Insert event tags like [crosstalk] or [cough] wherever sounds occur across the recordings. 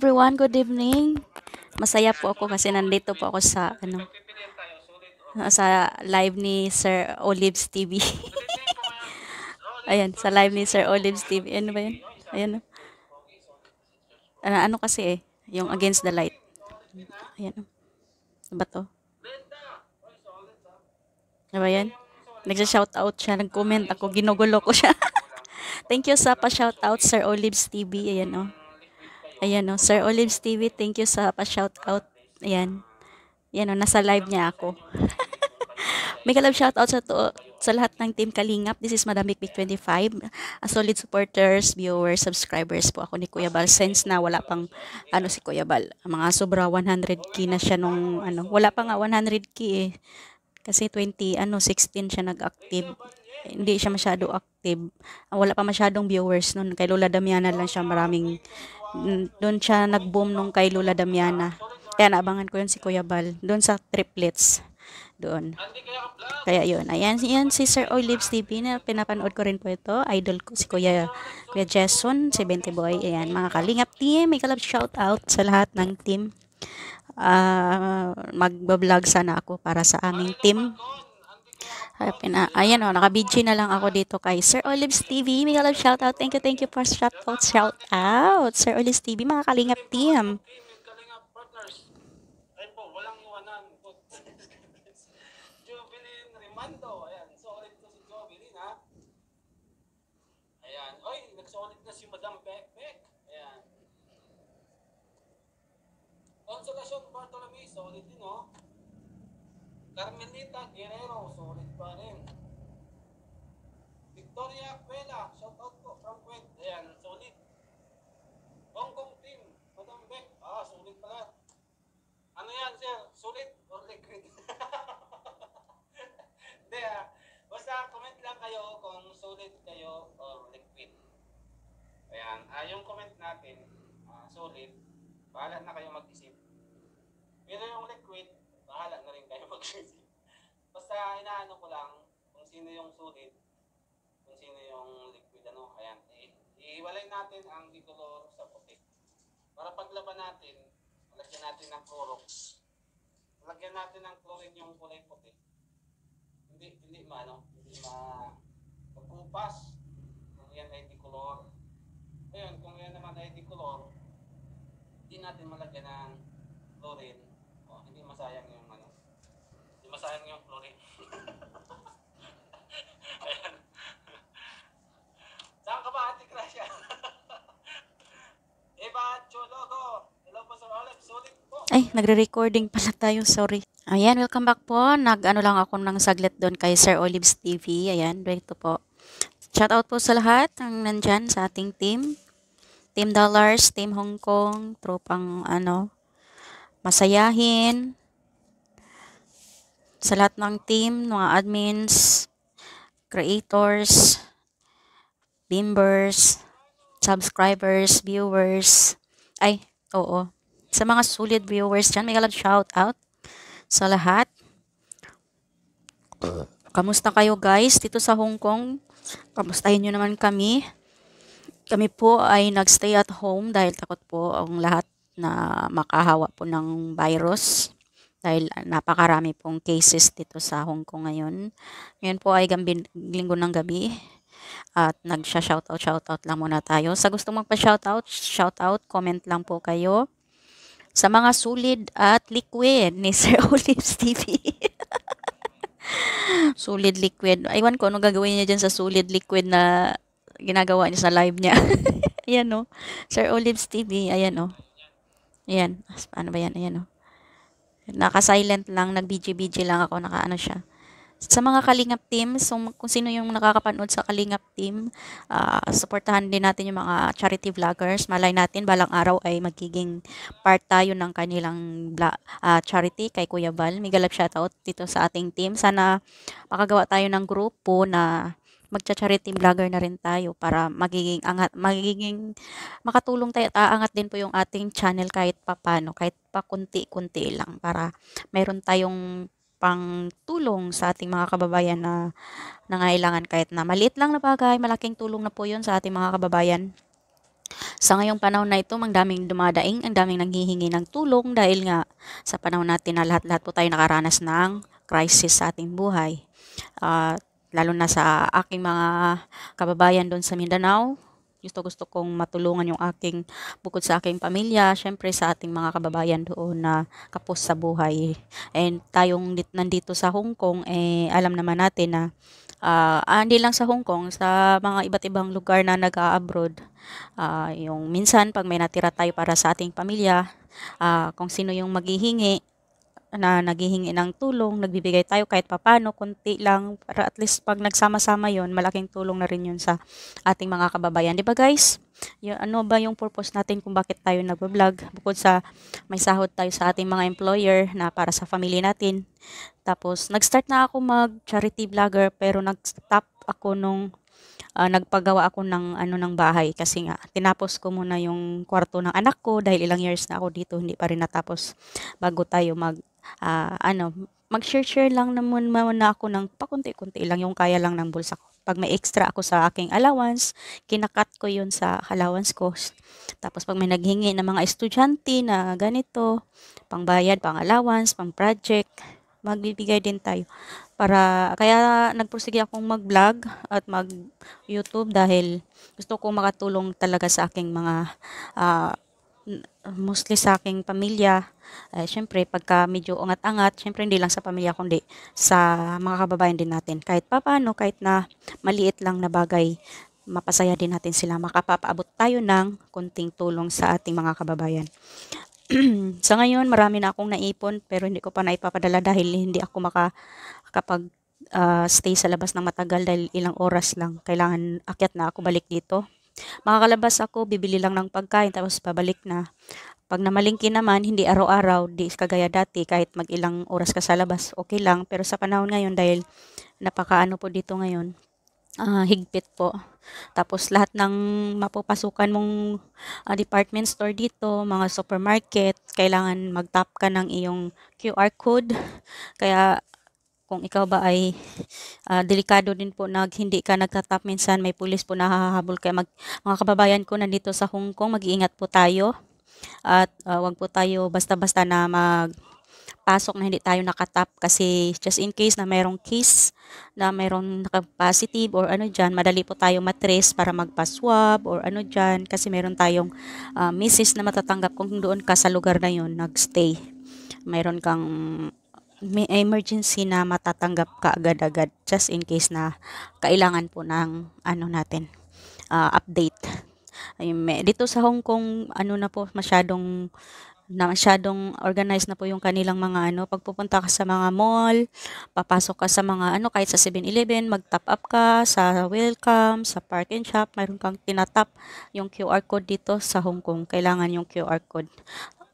everyone. Good evening. Masaya po ako kasi nandito po ako sa ano sa live ni Sir Olives TV. [laughs] Ayan, sa live ni Sir Olives TV. Ano ba 'yan? Ayan. Ano, ano kasi eh, yung against the light. Ayan. Oh. Ano ba 'to? Ano ba 'yan? Nagsa-shout out siya, nag-comment ako, ginugulo ko siya. [laughs] Thank you sa pa-shout out Sir Olives TV. Ayan oh. Ayan o, oh, Sir Olives TV, thank you sa pa-shoutout. Ayan. Ayan o, oh, nasa live niya ako. [laughs] Mega love shoutout sa to, sa lahat ng Team Kalingap. This is Madam Big 25. A solid supporters, viewers, subscribers po ako ni Kuya Bal. Since na wala pang ano si Kuya Bal. Mga sobra 100k na siya nung ano. Wala pa nga 100k eh. Kasi 20, ano, 16 siya nag-active. Hindi siya masyado active. Wala pa masyadong viewers noon. Kay Lola Damiana lang siya maraming doon siya nag-boom nung kay Lula Damiana. Kaya naabangan ko yun si Kuya Bal. Doon sa triplets. Doon. Kaya yun. Ayan, yan si Sir Olives TV na pinapanood ko rin po ito. Idol ko si Kuya, Kuya Jason, si Bente Boy. Ayan, mga kalingap team. May kalab shout out sa lahat ng team. Uh, magbablog sana ako para sa aming team Happy na. Ah, ayan o, oh, nakabidyo na lang ako dito kay Sir Olives TV. Mega love shoutout. Thank you, thank you for Shout out, Sir Olives TV, mga kalingap team. Solid na si Madam Beck Beck. Ayan. Consolation Bartolome, solid din, no? Oh. Carmelita Guerrero, solid pa rin. Victoria Cuela, shout out po from Kuwait. Ayan, solid. Hong Kong team, Madam Beck. Ah, solid pala. Ano yan, sir? Solid or liquid? [laughs] Hindi ah. Basta comment lang kayo kung solid kayo or liquid. Ayan, ah, yung comment natin, ah, solid. Bahala na kayo mag-isip. Pero yung liquid, bahala na rin kayo [laughs] mag-review. Basta inaano ko lang kung sino yung solid, kung sino yung liquid ano. Ayan, eh, iiwalay natin ang bicolor sa puti. Para paglaban natin, lagyan natin ng Clorox. Lagyan natin ng chlorine yung kulay puti. Hindi, hindi ma, ano, hindi ma magkupas. Kung yan ay bicolor. Ngayon, kung yan naman ay bicolor, hindi natin malagyan ng chlorine. O, hindi masayang yung sayang yung flori. Ayan. Saan ka ba, Ate Gracia? [laughs] Eva Chologo. Hello po, Sir Olive. Sulit po. Ay, nagre-recording pala tayo. Sorry. Ayan, welcome back po. Nag-ano lang ako ng saglit doon kay Sir Olives TV. Ayan, dito po. Shout out po sa lahat ng nandyan sa ating team. Team Dollars, Team Hong Kong, tropang ano, masayahin, sa lahat ng team, mga admins, creators, members, subscribers, viewers, ay, oo, sa mga solid viewers dyan, may galad shout out sa lahat. Kamusta kayo guys dito sa Hong Kong? Kamustahin nyo naman kami. Kami po ay nagstay at home dahil takot po ang lahat na makahawa po ng virus dahil ah, napakarami pong cases dito sa Hong Kong ngayon. Ngayon po ay gambin, linggo ng gabi at nagsha-shoutout, shoutout lang muna tayo. Sa gustong magpa-shoutout, shoutout, comment lang po kayo sa mga sulid at liquid ni [laughs] Sir Olives TV. solid [laughs] liquid. Iwan ko, ano gagawin niya dyan sa solid liquid na ginagawa niya sa live niya. [laughs] ayan o. Oh. Sir Olives TV, ayan o. Oh. Ayan. Paano ba yan? Ayan o. Oh. Naka-silent lang, nag bjbj lang ako, naka-ano siya. Sa mga Kalingap team, so kung sino yung nakakapanood sa Kalingap team, uh, ah, supportahan din natin yung mga charity vloggers. Malay natin, balang araw ay magiging part tayo ng kanilang uh, charity kay Kuya Val. May galap shoutout dito sa ating team. Sana makagawa tayo ng grupo na magcha-charity vlogger na rin tayo para magiging angat, magiging makatulong tayo at aangat din po yung ating channel kahit papano, kahit pa kunti-kunti lang para meron tayong pangtulong sa ating mga kababayan na nangailangan kahit na maliit lang na bagay, malaking tulong na po yun sa ating mga kababayan. Sa ngayong panahon na ito, ang daming dumadaing, ang daming nanghihingi ng tulong dahil nga sa panahon natin na lahat-lahat po tayo nakaranas ng crisis sa ating buhay. At uh, lalo na sa aking mga kababayan doon sa Mindanao. Gusto gusto kong matulungan yung aking bukod sa aking pamilya, syempre sa ating mga kababayan doon na kapos sa buhay. And tayong nandito sa Hong Kong, eh, alam naman natin na uh, hindi lang sa Hong Kong, sa mga iba't ibang lugar na nag-abroad, uh, ah, yung minsan pag may natira tayo para sa ating pamilya, uh, kung sino yung maghihingi, na naghihingi ng tulong, nagbibigay tayo kahit papano, kunti lang, para at least pag nagsama-sama yon malaking tulong na rin yun sa ating mga kababayan. Di ba guys? Yung, ano ba yung purpose natin kung bakit tayo nag-vlog? Bukod sa may sahod tayo sa ating mga employer na para sa family natin. Tapos, nag-start na ako mag-charity vlogger pero nag-stop ako nung uh, nagpagawa ako ng ano ng bahay kasi nga tinapos ko muna yung kwarto ng anak ko dahil ilang years na ako dito hindi pa rin natapos bago tayo mag ah, ano, mag-share-share lang naman muna ako ng pakunti-kunti lang yung kaya lang ng bulsa ko. Pag may extra ako sa aking allowance, kinakat ko yun sa allowance ko. Tapos pag may naghingi ng mga estudyante na ganito, pangbayad, pang allowance, pang project, magbibigay din tayo. Para, kaya nagpursige akong mag-vlog at mag-YouTube dahil gusto ko makatulong talaga sa aking mga uh, mostly sa aking pamilya, eh, syempre pagka medyo ungat-angat, syempre hindi lang sa pamilya kundi sa mga kababayan din natin. Kahit pa paano, kahit na maliit lang na bagay, mapasaya din natin sila. Makapapaabot tayo ng konting tulong sa ating mga kababayan. [clears throat] sa ngayon, marami na akong naipon pero hindi ko pa naipapadala dahil hindi ako makakapag uh, stay sa labas ng matagal dahil ilang oras lang. Kailangan akyat na ako balik dito. Makakalabas ako, bibili lang ng pagkain, tapos pabalik na. Pag namalingki naman, hindi araw-araw, di kagaya dati, kahit mag-ilang oras ka sa labas, okay lang. Pero sa panahon ngayon, dahil napakaano po dito ngayon, uh, higpit po. Tapos lahat ng mapapasukan mong uh, department store dito, mga supermarket, kailangan mag-tap ka ng iyong QR code. Kaya kung ikaw ba ay uh, delikado din po nag hindi ka nagtatap minsan may pulis po nahahabol kay mag mga kababayan ko nandito sa Hong Kong mag-iingat po tayo at uh, ah, wag po tayo basta-basta na mag pasok na hindi tayo nakatap kasi just in case na mayroong case na mayroong nakapositive or ano dyan, madali po tayo matrace para magpa-swab or ano dyan kasi meron tayong uh, misis na matatanggap kung doon ka sa lugar na yun nagstay. Mayroon kang may emergency na matatanggap ka agad-agad just in case na kailangan po ng ano natin uh, update. Ayun, may, dito sa Hong Kong ano na po masyadong na masyadong organized na po yung kanilang mga ano, pagpupunta ka sa mga mall, papasok ka sa mga ano, kahit sa 7-Eleven, mag-top up ka sa welcome, sa park and shop, mayroon kang tinatap yung QR code dito sa Hong Kong. Kailangan yung QR code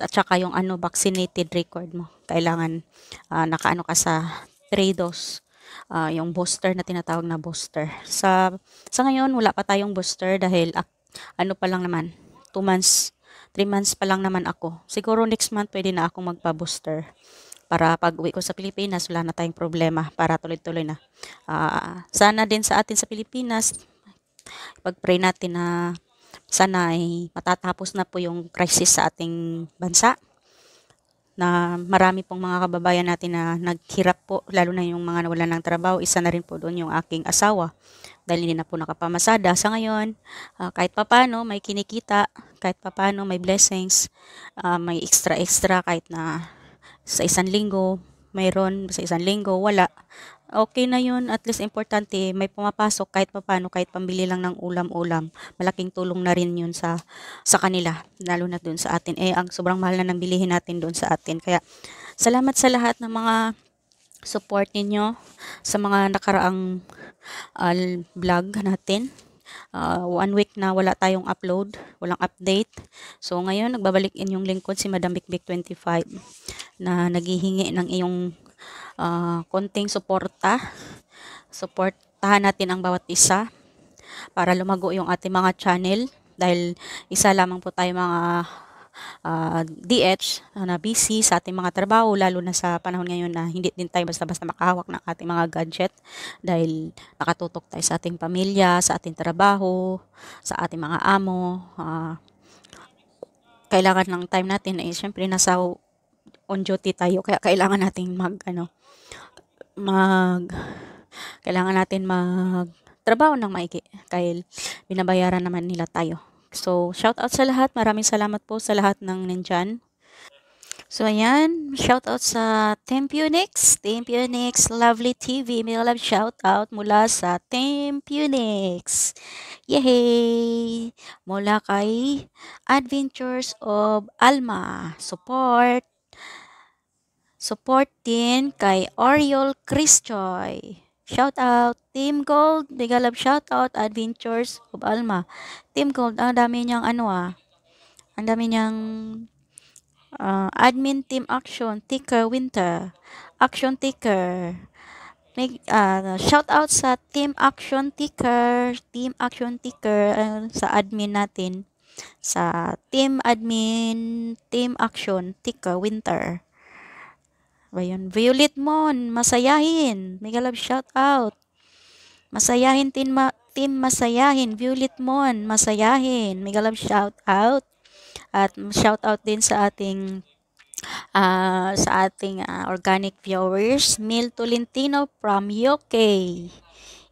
at saka yung ano vaccinated record mo. Kailangan uh, nakaano ka sa 3 dose uh, yung booster na tinatawag na booster. Sa sa ngayon wala pa tayong booster dahil ak, ano pa lang naman 2 months 3 months pa lang naman ako. Siguro next month pwede na akong magpa-booster para pag-uwi ko sa Pilipinas wala na tayong problema para tuloy-tuloy na. Uh, sana din sa atin sa Pilipinas pag-pray natin na sana ay matatapos na po yung crisis sa ating bansa na marami pong mga kababayan natin na naghirap po, lalo na yung mga nawalan ng trabaho. Isa na rin po doon yung aking asawa dahil hindi na po nakapamasada. Sa ngayon, uh, kahit papano may kinikita, kahit papano may blessings, uh, may extra-extra kahit na sa isang linggo, mayroon sa isang linggo, wala okay na yun. At least importante, may pumapasok kahit papano, kahit pambili lang ng ulam-ulam. Malaking tulong na rin yun sa, sa kanila, lalo na dun sa atin. Eh, ang sobrang mahal na nang bilihin natin dun sa atin. Kaya, salamat sa lahat ng mga support ninyo sa mga nakaraang uh, vlog natin. Uh, one week na wala tayong upload, walang update. So ngayon, nagbabalik inyong lingkod si Madam Bikbik 25 na naghihingi ng iyong uh, konting suporta. Suportahan natin ang bawat isa para lumago yung ating mga channel dahil isa lamang po tayo mga uh, ah, DH na busy sa ating mga trabaho lalo na sa panahon ngayon na hindi din tayo basta-basta makahawak ng ating mga gadget dahil nakatutok tayo sa ating pamilya, sa ating trabaho, sa ating mga amo. Uh, kailangan ng time natin ay eh, syempre nasa on duty tayo kaya kailangan natin mag ano mag kailangan natin mag trabaho ng maigi dahil binabayaran naman nila tayo. So, shout out sa lahat. Maraming salamat po sa lahat ng nandyan. So, ayan. Shout out sa Tempunix Tempunix Lovely TV. May love shout out mula sa Tempunix Punix. Mula kay Adventures of Alma. Support. Support din kay Oriol Crischoy. Shout out Team Gold, big love shout out Adventures of Alma. Team Gold, ang dami niyang ano ah. Ang dami niyang uh, admin team action ticker winter. Action ticker. Make uh, ah, shout out sa team action ticker, team action ticker uh, sa admin natin sa team admin team action ticker winter. Ayun, Violet Mon, masayahin. Mega love shout out. Masayahin team, ma team masayahin. Violet Mon, masayahin. Mega love shout out. At shout out din sa ating uh, sa ating uh, organic viewers, Mil Tolentino from UK.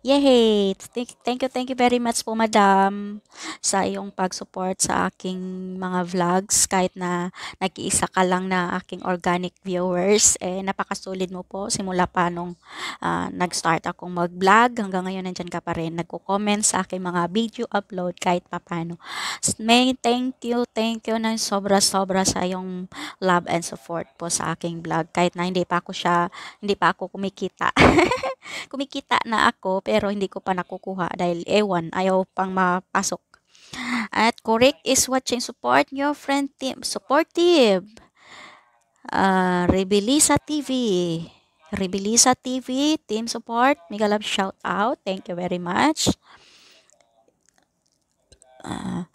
Yay! Thank, thank you, thank you very much po, madam, sa iyong pag-support sa aking mga vlogs. Kahit na nag-iisa ka lang na aking organic viewers, eh, napakasulid mo po simula pa nung uh, nag-start akong mag-vlog. Hanggang ngayon, nandyan ka pa rin. Nagko-comment sa aking mga video upload kahit papano. May thank you, thank you ng sobra-sobra sa iyong love and support po sa aking vlog. Kahit na hindi pa ako siya, hindi pa ako kumikita. [laughs] kumikita na ako, pero pero hindi ko pa nakukuha dahil ewan, ayaw pang mapasok. At correct is watching support your friend team. Supportive. Uh, ah, Rebelisa TV. Rebelisa TV, team support. Mega shout out. Thank you very much. Uh,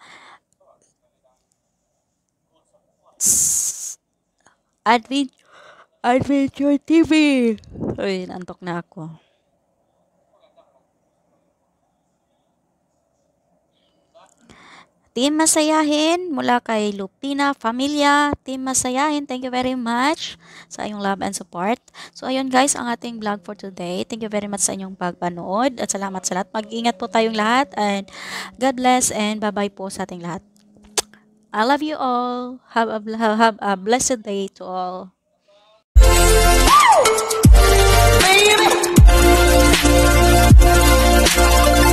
Adventure, Adventure TV. Uy, nantok na ako. Team Masayahin mula kay Lupina Familia. Team Masayahin, thank you very much sa iyong love and support. So ayun guys, ang ating vlog for today. Thank you very much sa inyong pagpanood at salamat sa lahat. Mag-ingat po tayong lahat and God bless and bye-bye po sa ating lahat. I love you all. Have a, have a blessed day to all. Baby.